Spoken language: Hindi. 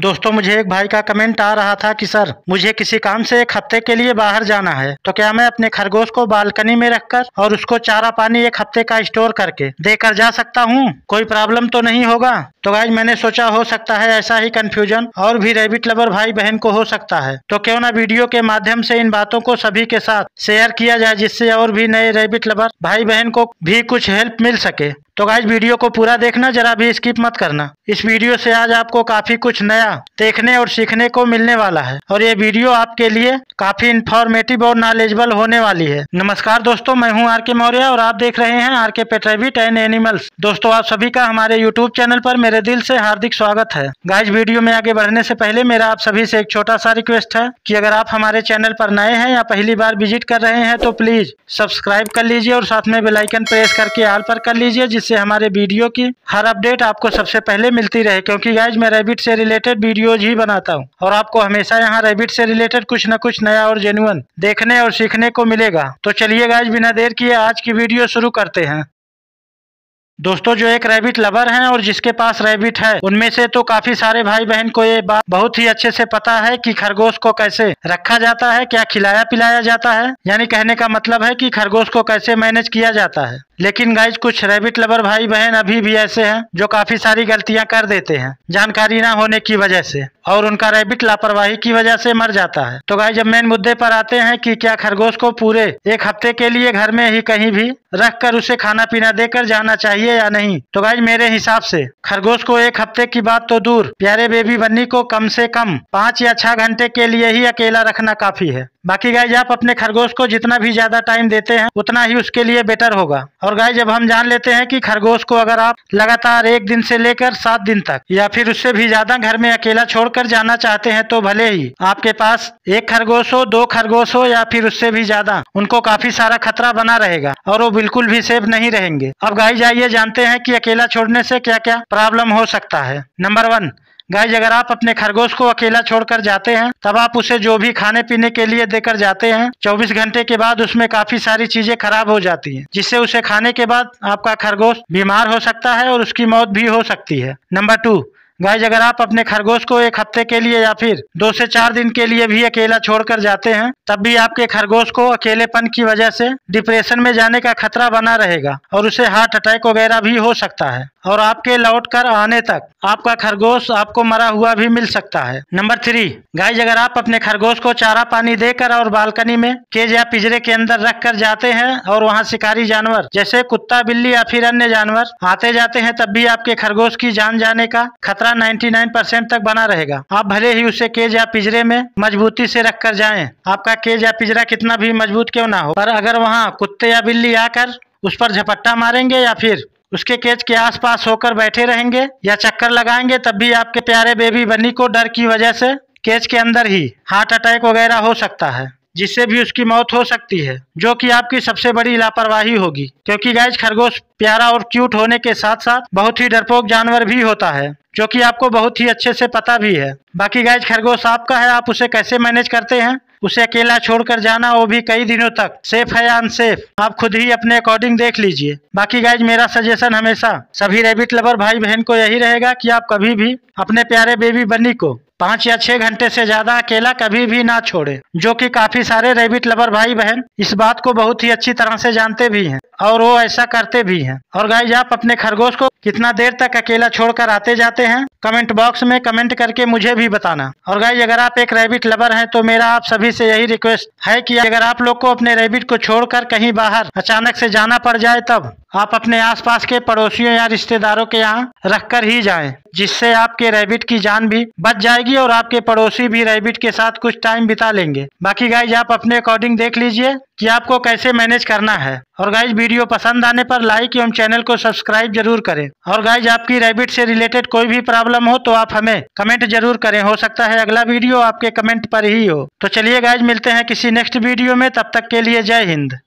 दोस्तों मुझे एक भाई का कमेंट आ रहा था कि सर मुझे किसी काम से एक हफ्ते के लिए बाहर जाना है तो क्या मैं अपने खरगोश को बालकनी में रखकर और उसको चारा पानी एक हफ्ते का स्टोर करके देकर जा सकता हूँ कोई प्रॉब्लम तो नहीं होगा तो भाई मैंने सोचा हो सकता है ऐसा ही कन्फ्यूजन और भी रेबिट लवर भाई बहन को हो सकता है तो क्यों ना वीडियो के माध्यम से इन बातों को सभी के साथ शेयर किया जाए जिससे और भी नए रेबिट लवर भाई बहन को भी कुछ हेल्प मिल सके तो गाइज वीडियो को पूरा देखना जरा भी स्किप मत करना इस वीडियो से आज आपको काफी कुछ नया देखने और सीखने को मिलने वाला है और ये वीडियो आपके लिए काफी इन्फॉर्मेटिव और नॉलेजेबल होने वाली है नमस्कार दोस्तों मैं हूँ आर के मौर्य और आप देख रहे हैं आर के पेट्रेविट एंड एनिमल्स दोस्तों आप सभी का हमारे यूट्यूब चैनल पर मेरे दिल से हार्दिक स्वागत है गाइज वीडियो में आगे बढ़ने से पहले मेरा आप सभी से एक छोटा सा रिक्वेस्ट है की अगर आप हमारे चैनल पर नए हैं या पहली बार विजिट कर रहे हैं तो प्लीज सब्सक्राइब कर लीजिए और साथ में बेलाइकन प्रेस करके आल पर कर लीजिए जिससे से हमारे वीडियो की हर अपडेट आपको सबसे पहले मिलती रहे क्योंकि गाइज मैं रेबिट से रिलेटेड वीडियोज ही बनाता हूँ और आपको हमेशा यहाँ रेबिट से रिलेटेड कुछ न कुछ नया और जेनुअन देखने और सीखने को मिलेगा तो चलिए गाइज बिना देर किए आज की वीडियो शुरू करते हैं दोस्तों जो एक रैबिट लवर हैं और जिसके पास रैबिट है उनमें से तो काफी सारे भाई बहन को ये बात बहुत ही अच्छे से पता है कि खरगोश को कैसे रखा जाता है क्या खिलाया पिलाया जाता है यानी कहने का मतलब है कि खरगोश को कैसे मैनेज किया जाता है लेकिन गाइज कुछ रेबिट लवर भाई बहन अभी भी ऐसे हैं जो काफी सारी गलतियां कर देते हैं जानकारी ना होने की वजह से और उनका रेबिट लापरवाही की वजह से मर जाता है तो गाइज जब मेन मुद्दे पर आते हैं कि क्या खरगोश को पूरे एक हफ्ते के लिए घर में ही कहीं भी रख कर उसे खाना पीना देकर जाना चाहिए या नहीं तो गाइज मेरे हिसाब से खरगोश को एक हफ्ते की बात तो दूर प्यारे बेबी बन्नी को कम से कम पाँच या छह घंटे के लिए ही अकेला रखना काफी है बाकी गाय आप अपने खरगोश को जितना भी ज़्यादा टाइम देते हैं उतना ही उसके लिए बेटर होगा और गाय जब हम जान लेते हैं कि खरगोश को अगर आप लगातार एक दिन से लेकर सात दिन तक या फिर उससे भी ज़्यादा घर में अकेला छोड़कर जाना चाहते हैं तो भले ही आपके पास एक खरगोश हो दो खरगोश हो या फिर उससे भी ज़्यादा उनको काफ़ी सारा खतरा बना रहेगा और वो बिल्कुल भी सेफ नहीं रहेंगे अब गाय जाइए जानते हैं कि अकेला छोड़ने से क्या क्या प्रॉब्लम हो सकता है नंबर वन गाइज अगर आप अपने खरगोश को अकेला छोड़कर जाते हैं तब आप उसे जो भी खाने पीने के लिए देकर जाते हैं 24 घंटे के बाद उसमें काफी सारी चीजें खराब हो जाती हैं जिससे उसे खाने के बाद आपका खरगोश बीमार हो सकता है और उसकी मौत भी हो सकती है नंबर टू गाइज अगर आप अपने खरगोश को एक हफ्ते के लिए या फिर दो से चार दिन के लिए भी अकेला छोड़कर जाते हैं तब भी आपके खरगोश को अकेलेपन की वजह से डिप्रेशन में जाने का खतरा बना रहेगा और उसे हार्ट अटैक वगैरह भी हो सकता है और आपके लौट कर आने तक आपका खरगोश आपको मरा हुआ भी मिल सकता है नंबर थ्री गाइज अगर आप अपने खरगोश को चारा पानी देकर और बालकनी में केज या पिजरे के अंदर रख कर जाते हैं और वहाँ शिकारी जानवर जैसे कुत्ता बिल्ली या फिर अन्य जानवर आते जाते हैं तब भी आपके खरगोश की जान जाने का खतरा नाइन परसेंट तक बना रहेगा आप भले ही उसे केज या पिजरे में मजबूती से रख कर जाए आपका केज या पिजरा कितना भी मजबूत क्यों ना हो पर अगर वहाँ कुत्ते या बिल्ली आकर उस पर झपट्टा मारेंगे या फिर उसके केज के आसपास होकर बैठे रहेंगे या चक्कर लगाएंगे तब भी आपके प्यारे बेबी बनी को डर की वजह से केज के अंदर ही हार्ट अटैक वगैरह हो सकता है जिससे भी उसकी मौत हो सकती है जो कि आपकी सबसे बड़ी लापरवाही होगी क्योंकि गाइज खरगोश प्यारा और क्यूट होने के साथ साथ बहुत ही डरपोक जानवर भी होता है जो कि आपको बहुत ही अच्छे से पता भी है बाकी गाइज खरगोश आपका है आप उसे कैसे मैनेज करते हैं उसे अकेला छोड़कर जाना वो भी कई दिनों तक सेफ है अनसेफ आप खुद ही अपने अकॉर्डिंग देख लीजिए बाकी गाइज मेरा सजेशन हमेशा सभी रेबिट लवर भाई बहन को यही रहेगा कि आप कभी भी अपने प्यारे बेबी बनी को पाँच या छह घंटे से ज़्यादा अकेला कभी भी ना छोड़े जो कि काफ़ी सारे रेबिट लवर भाई बहन इस बात को बहुत ही अच्छी तरह से जानते भी हैं और वो ऐसा करते भी हैं और गाइज आप अपने खरगोश को कितना देर तक अकेला छोड़कर आते जाते हैं कमेंट बॉक्स में कमेंट करके मुझे भी बताना और गाइज अगर आप एक रैबिट लवर हैं तो मेरा आप सभी से यही रिक्वेस्ट है कि अगर आप लोग को अपने रैबिट को छोड़कर कहीं बाहर अचानक से जाना पड़ जाए तब आप अपने आसपास के पड़ोसियों या रिश्तेदारों के यहाँ रखकर ही जाएं, जिससे आपके रैबिट की जान भी बच जाएगी और आपके पड़ोसी भी रैबिट के साथ कुछ टाइम बिता लेंगे बाकी गाइज आप अपने अकॉर्डिंग देख लीजिए कि आपको कैसे मैनेज करना है और गाइज वीडियो पसंद आने पर लाइक एवं चैनल को सब्सक्राइब जरूर करें और गाइज आपकी रेबिट से रिलेटेड कोई भी प्रॉब्लम हो तो आप हमें कमेंट जरूर करें हो सकता है अगला वीडियो आपके कमेंट पर ही हो तो चलिए गाइज मिलते हैं किसी नेक्स्ट वीडियो में तब तक के लिए जय हिंद